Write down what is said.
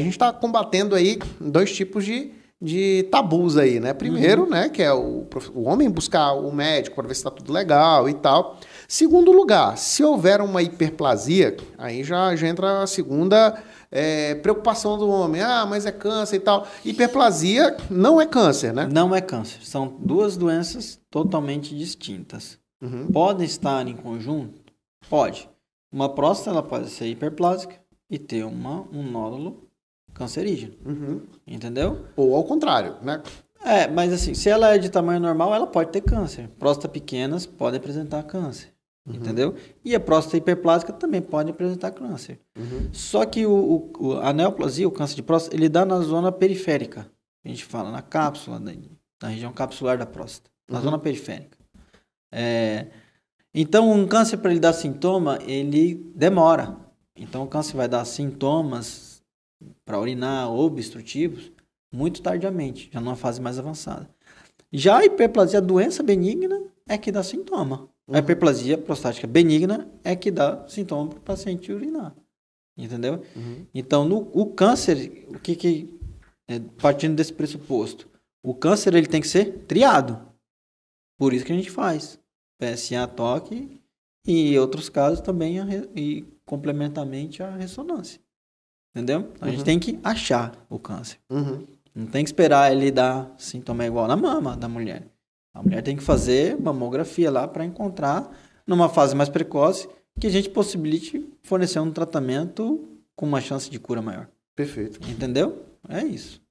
A gente está combatendo aí dois tipos de, de tabus aí, né? Primeiro, uhum. né, que é o, o homem buscar o médico para ver se está tudo legal e tal. Segundo lugar, se houver uma hiperplasia, aí já, já entra a segunda é, preocupação do homem. Ah, mas é câncer e tal. Hiperplasia não é câncer, né? Não é câncer. São duas doenças totalmente distintas. Uhum. Podem estar em conjunto? Pode. Uma próstata ela pode ser hiperplásica e ter uma, um nódulo cancerígeno. Uhum. Entendeu? Ou ao contrário, né? É, mas assim, se ela é de tamanho normal, ela pode ter câncer. Próstata pequenas podem apresentar câncer. Uhum. Entendeu? E a próstata hiperplásica também pode apresentar câncer. Uhum. Só que o, o, a neoplasia, o câncer de próstata, ele dá na zona periférica. A gente fala na cápsula, na, né, na região capsular da próstata. Na uhum. zona periférica. É, então, um câncer, para ele dar sintoma, ele demora. Então, o câncer vai dar sintomas, para urinar ou obstrutivos muito tardiamente, já numa fase mais avançada. Já a hiperplasia, doença benigna, é que dá sintoma. Uhum. A hiperplasia prostática benigna é que dá sintoma para o paciente urinar. Entendeu? Uhum. Então, no, o câncer, o que que. É, partindo desse pressuposto, o câncer ele tem que ser triado. Por isso que a gente faz. PSA, toque e outros casos também, a, e complementarmente a ressonância. Entendeu? Então, a gente uhum. tem que achar o câncer. Uhum. Não tem que esperar ele dar sintoma igual na mama da mulher. A mulher tem que fazer mamografia lá para encontrar, numa fase mais precoce, que a gente possibilite fornecer um tratamento com uma chance de cura maior. Perfeito. Entendeu? É isso.